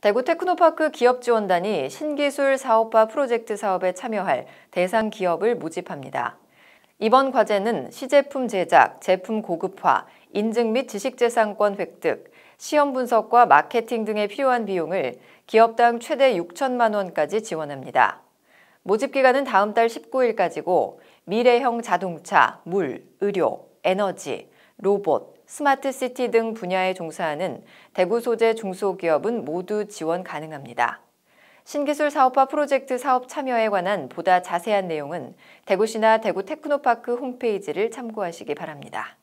대구 테크노파크 기업지원단이 신기술 사업화 프로젝트 사업에 참여할 대상 기업을 모집합니다. 이번 과제는 시제품 제작, 제품 고급화, 인증 및 지식재산권 획득, 시험 분석과 마케팅 등에 필요한 비용을 기업당 최대 6천만 원까지 지원합니다. 모집 기간은 다음 달 19일까지고 미래형 자동차, 물, 의료, 에너지, 로봇, 스마트 시티 등 분야에 종사하는 대구 소재 중소기업은 모두 지원 가능합니다. 신기술 사업화 프로젝트 사업 참여에 관한 보다 자세한 내용은 대구시나 대구 테크노파크 홈페이지를 참고하시기 바랍니다.